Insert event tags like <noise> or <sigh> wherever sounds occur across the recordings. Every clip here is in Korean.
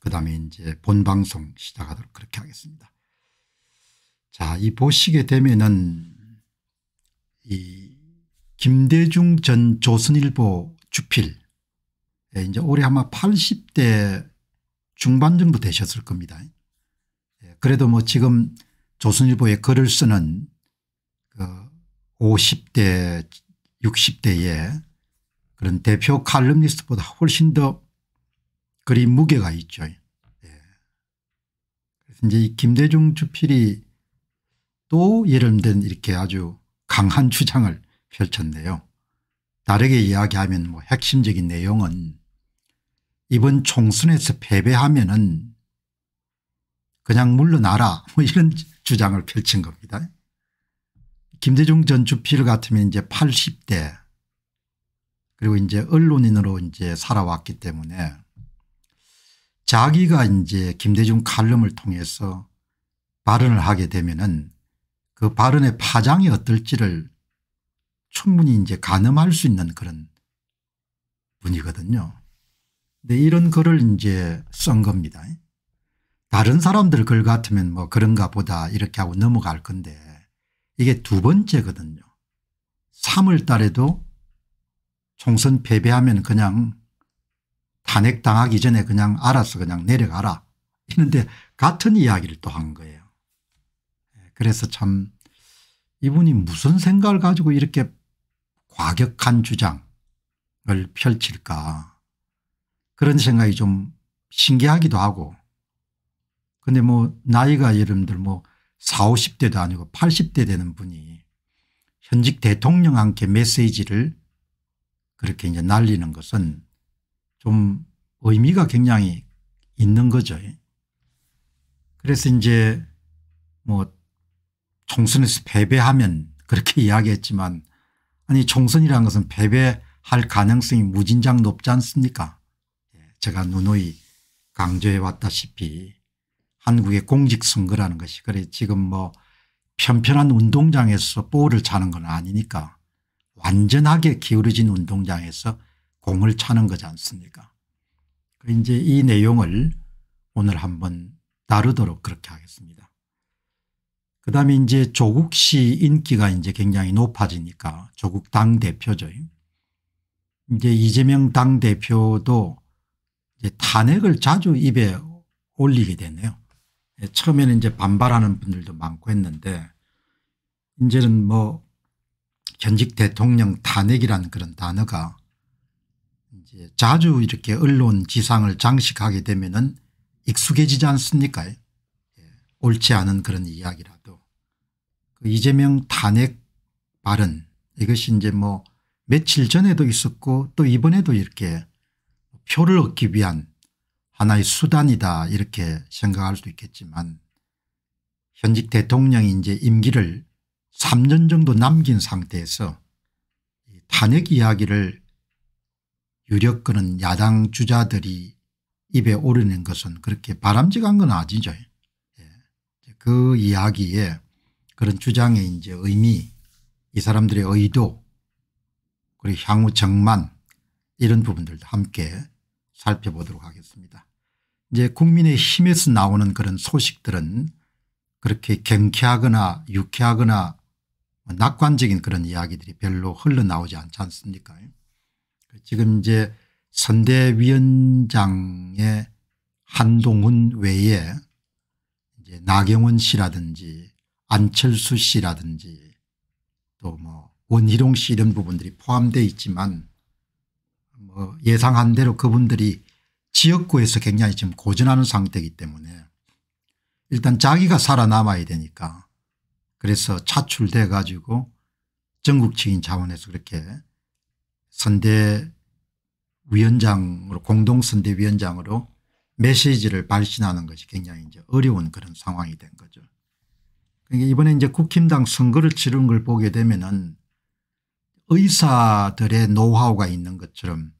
그다음에 이제 본방송 시작하도록 그렇게 하겠습니다. 자, 이 보시게 되면은 이 김대중 전 조선일보 주필 예, 이제 올해 아마 80대 중반 정도 되셨을 겁니다. 예, 그래도 뭐 지금 조선일보에 글을 쓰는 그 50대 60대의 그런 대표 칼럼니스트보다 훨씬 더 그리 무게가 있죠. 예. 그래서 이제 이 김대중 주필이 또 예름된 이렇게 아주 강한 주장을 펼쳤네요. 다르게 이야기하면 뭐 핵심적인 내용은 이번 총선에서 패배하면 은 그냥 물러나라 <laughs> 뭐 이런 주장을 펼친 겁니다. 김대중 전 주필 같으면 이제 80대 그리고 이제 언론인으로 이제 살아왔기 때문에 자기가 이제 김대중 칼럼을 통해서 발언을 하게 되면은 그 발언의 파장이 어떨지를 충분히 이제 가늠할 수 있는 그런 분이거든요. 근데 이런 글을 이제 쓴 겁니다. 다른 사람들 글 같으면 뭐 그런가 보다 이렇게 하고 넘어갈 건데 이게 두 번째거든요. 3월 달에도 총선 패배하면 그냥 탄핵당하기 전에 그냥 알아서 그냥 내려가라 했는데 같은 이야기를 또 한 거예요. 예, 그래서 참 이분이 무슨 생각을 가지고 이렇게 과격한 주장을 펼칠까 그런 생각이 좀 신기하기도 하고 근데 뭐 나이가 예를 들뭐4 50대도 아니고 80대 되는 분이 현직 대통령한테 메시지를 그렇게 이제 날리는 것은 좀 의미가 굉장히 있는 거죠. 그래서 이제 뭐 총선에서 패배하면 그렇게 <laughs> 이야기했지만 아니 총선이라는 것은 패배할 가능성이 무진장 높지 않습니까 예, 제가 누누이 강조해 왔다시피 한국의 공직선거라는 것이 그래 지금 뭐 편편한 운동장에서 볼을 차는 건 아니니까 완전하게 기울어진 운동장에서 공을 차는 거지 않습니까 그 이제 이 내용을 오늘 한번 다루도록 그렇게 하겠습니다. 그 다음에 이제 조국 씨 인기가 이제 굉장히 높아지니까 조국 당대표죠. 이제 이재명 당대표도 이제 탄핵을 자주 입에 올리게 되네요. 예, 처음에는 이제 반발하는 분들도 많고 했는데 이제는 뭐 현직 대통령 탄핵이라는 그런 단어가 자주 이렇게 언론 지상을 장식하게 되면은 익숙해지지 않습니까? 예, 옳지 않은 그런 이야기라도 그 이재명 탄핵 발언 이것이 이제 뭐 며칠 전에도 있었고 또 이번에도 이렇게 표를 얻기 위한 하나의 수단이다 이렇게 생각할 수 있겠지만 현직 대통령이 이제 임기를 3년 정도 남긴 상태에서 탄핵 이야기를 유력근은 야당 주자들이 입에 오르는 것은 그렇게 바람직한 건 아니죠. 예. 그 이야기에 그런 주장의 이제 의미 이 사람들의 의도 그리고 향후 정만 이런 부분들도 함께 살펴보도록 하겠습니다. 이제 국민의 힘에서 나오는 그런 소식들은 그렇게 경쾌하거나 유쾌하거나 뭐 낙관적인 그런 이야기들이 별로 흘러나오지 않지 않습니까 그 지금 이제 선대위원장의 한동훈 외에 이제 나경원 씨라든지 안철수 씨라든지 또 뭐 원희룡 씨 이런 부분들이 포함되어 있지만 뭐 예상한 대로 그분들이 지역구에서 굉장히 지금 고전하는 상태이기 때문에 일단 자기가 살아남아야 되니까 그래서 차출돼 가지고 전국적인 자원에서 그렇게 선대위원장으로 공동선대위원장으로 메시지를 발신하는 것이 굉장히 이제 어려운 그런 상황이 된 거죠. 그러니까 이번에 이제 국힘당 선거를 치른 걸 보게 되면은 의사들의 노하우가 있는 것처럼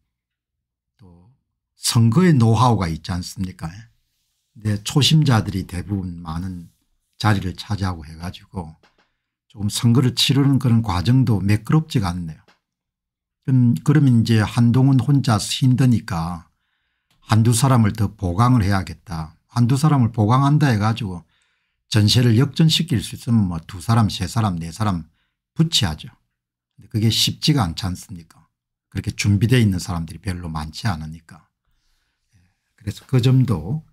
또 선거의 노하우가 있지 않습니까? 네. 근데 초심자들이 대부분 많은 자리를 차지하고 해가지고 조금 선거를 치르는 그런 과정도 매끄럽지가 않네요. 음, 그러면 이제 한동훈 혼자 힘드니까 한두 사람을 더 보강을 해야겠다. 한두 사람을 보강한다 해가지고 전세를 역전시킬 수 있으면 뭐 두 사람 세 사람 네 사람 부치하죠. 그게 쉽지가 않지 않습니까 그렇게 준비되어 있는 사람들이 별로 많지 않으니까. 예, 그래서 그 점도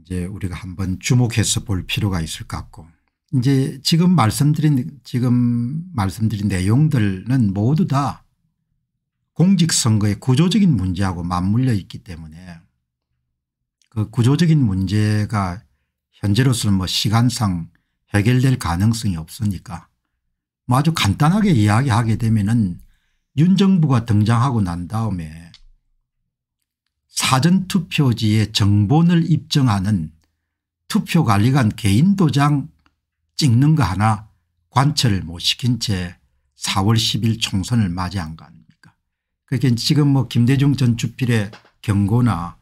이제 우리가 한번 주목해서 볼 필요가 있을 것 같고 이제 지금 말씀드린 지금 말씀드린 내용들은 모두 다 공직선거의 구조적인 문제하고 맞물려 있기 때문에 그 구조적인 문제가 현재로서는 뭐 시간상 해결될 가능성이 없으니까 뭐 아주 간단하게 이야기하게 되면은 윤 정부가 등장하고 난 다음에 사전투표지에 정본을 입증하는 투표관리관 개인도장 찍는 거 하나 관철을 못 시킨 채 4월 10일 총선을 맞이한 거 아닙니까 그렇게 지금 뭐 김대중 전 주필의 경고나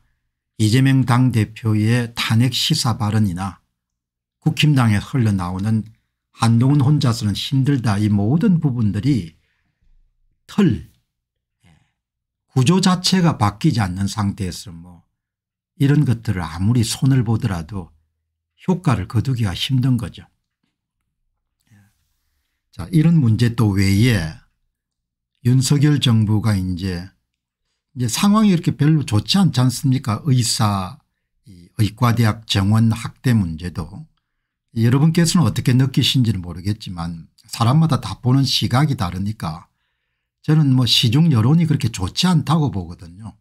이재명 당대표의 탄핵 시사 발언이나 국힘당에 흘러나오는 한동훈 혼자서는 힘들다 이 모든 부분들이 털 예, 구조 자체가 바뀌지 않는 상태에서 뭐 이런 것들을 아무리 손을 보더라도 효과를 거두기가 힘든 거죠. 예. 자 이런 문제 또 외에 윤석열 정부가 이제, 이제 상황이 이렇게 별로 좋지 않지 않습니까 의사 의과대학 정원 학대 문제도 여러분께서는 어떻게 느끼신지는 모르겠지만 사람마다 다 보는 시각이 다르니까 저는 뭐 시중 여론이 그렇게 좋지 않다고 보거든요.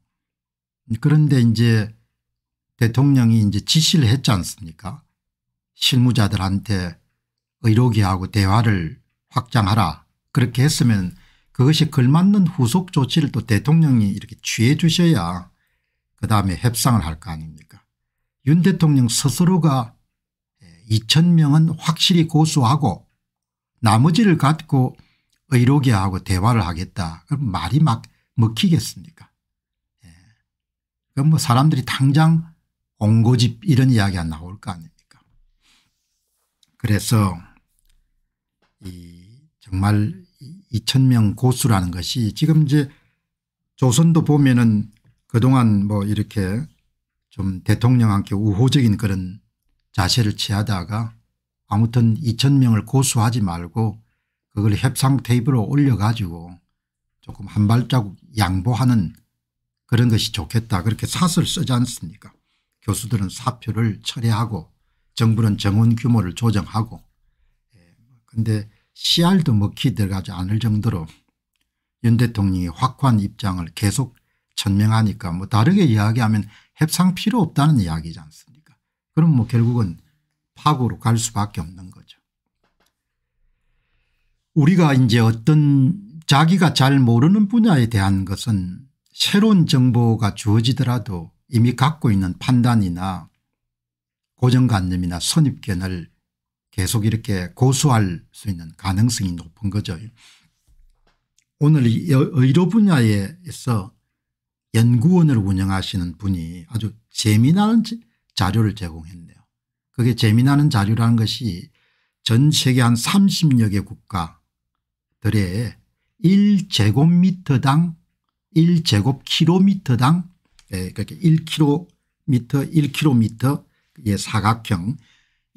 그런데 이제 대통령이 이제 지시를 했지 않습니까 실무자들한테 의료계하고 대화를 확장하라 그렇게 했으면 그것이 걸맞는 후속 조치를 또 대통령이 이렇게 취해 주셔야 그 다음에 협상을 할 거 아닙니까 윤 대통령 스스로가 2천명은 예, 확실히 고수하고 나머지를 갖고 의료계 하고 대화를 하겠다 그럼 말이 막 먹히겠습니까 예. 그럼 뭐 사람들이 당장 옹고집 이런 이야기가 나올 거 아닙니까 그래서 이 정말 2,000명 고수라는 것이 지금 이제 조선도 보면은 그동안 뭐 이렇게 좀 대통령한테 우호적인 그런 자세를 취하다가 아무튼 2,000명을 고수하지 말고 그걸 협상 테이블로 올려가지고 조금 한 발자국 양보하는 그런 것이 좋겠다 그렇게 사설 쓰지 않습니까 교수들은 사표를 철회하고 정부는 정원 규모를 조정하고 그런데 예. 씨알도 먹히 들어가지 않을 정도로 윤 대통령이 확고한 입장을 계속 천명하니까 뭐 다르게 이야기하면 협상 필요 없다는 이야기지 않습니까 그럼 뭐 결국은 파국로갈 수밖에 없는 거죠. 우리가 이제 어떤 자기가 잘 모르는 분야에 대한 것은 새로운 정보가 주어지더라도 이미 갖고 있는 판단이나 고정관념이나 선입견을 계속 이렇게 고수할 수 있는 가능성이 높은 거죠. 오늘 의료 분야에서 연구원을 운영하시는 분이 아주 재미나는 자료를 제공했네요. 그게 재미나는 자료라는 것이 전 세계 한 30여 개 국가들의 1제곱미터당 1제곱킬로미터당 1km 예, 1km의 그러니까 사각형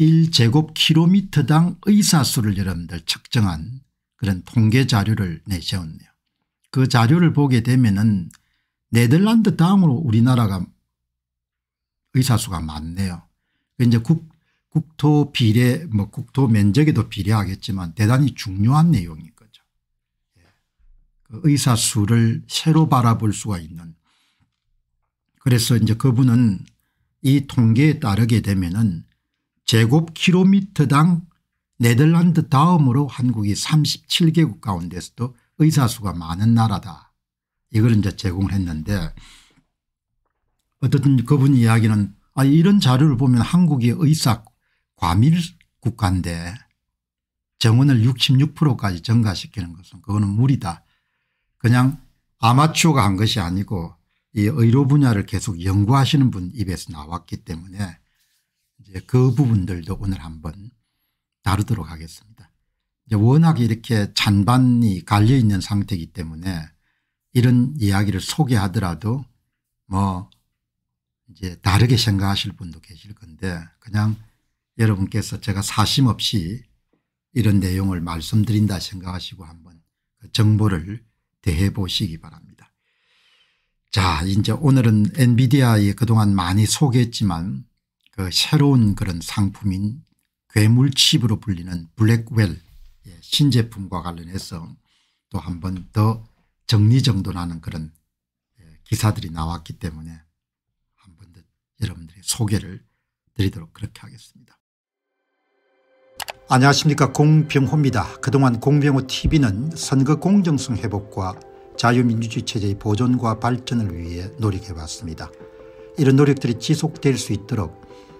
1제곱킬로미터당 의사수를 여러분들 측정한 그런 통계 자료를 내세웠네요. 그 자료를 보게 되면 은 네덜란드 다음으로 우리나라가 의사수가 많네요. 그 이제 국, 국토 비례 뭐 국토 면적에도 비례하겠지만 대단히 중요한 내용인 거죠. 예. 그 의사수를 새로 바라볼 수가 있는 그래서 이제 그분은 이 통계에 따르게 되면은 제곱킬로미터당 네덜란드 다음으로 한국이 37개국 가운데서도 의사수가 많은 나라다. 이걸 이제 제공을 했는데 어쨌든 그분 이야기는 아 이런 자료를 보면 한국이 의사 과밀 국가인데 정원을 66%까지 증가시키는 것은 그거는 무리다. 그냥 아마추어가 한 것이 아니고 이 의료 분야를 계속 연구하시는 분 입에서 나왔기 때문에 이제 그 부분들도 오늘 한번 다루도록 하겠습니다. 이제 워낙 이렇게 잔반이 갈려 있는 상태이기 때문에 이런 이야기를 소개하더라도 뭐 이제 다르게 생각하실 분도 계실 건데 그냥 여러분께서 제가 사심 없이 이런 내용을 말씀드린다 생각하시고 한번 그 정보를 대해 보시기 바랍니다. 자 이제 오늘은 엔비디아에 그동안 많이 소개했지만 그 새로운 그런 상품인 괴물칩으로 불리는 블랙웰 예, 신제품과 관련해서 또 한 번 더 정리정돈하는 그런 예, 기사들이 나왔기 때문에 한 번 더 여러분들이 소개를 드리도록 그렇게 하겠습니다. 안녕하십니까 공병호입니다. 그동안 공병호TV는 선거 공정성 회복과 자유민주주의 체제의 보존과 발전을 위해 노력해왔습니다. 이런 노력들이 지속될 수 있도록